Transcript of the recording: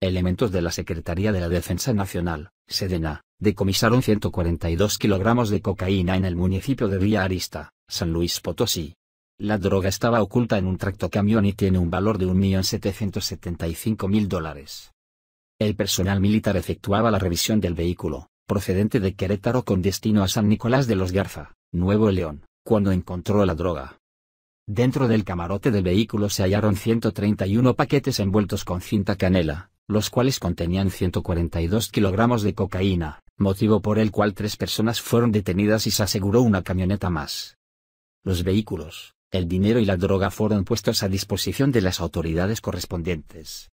Elementos de la Secretaría de la Defensa Nacional, Sedena, decomisaron 142 kilogramos de cocaína en el municipio de Villa Arista, San Luis Potosí. La droga estaba oculta en un tractocamión y tiene un valor de 1.775.000 dólares. El personal militar efectuaba la revisión del vehículo, procedente de Querétaro con destino a San Nicolás de los Garza, Nuevo León, cuando encontró la droga. Dentro del camarote del vehículo se hallaron 131 paquetes envueltos con cinta canela, los cuales contenían 142 kilogramos de cocaína, motivo por el cual tres personas fueron detenidas y se aseguró una camioneta más. Los vehículos, el dinero y la droga fueron puestos a disposición de las autoridades correspondientes.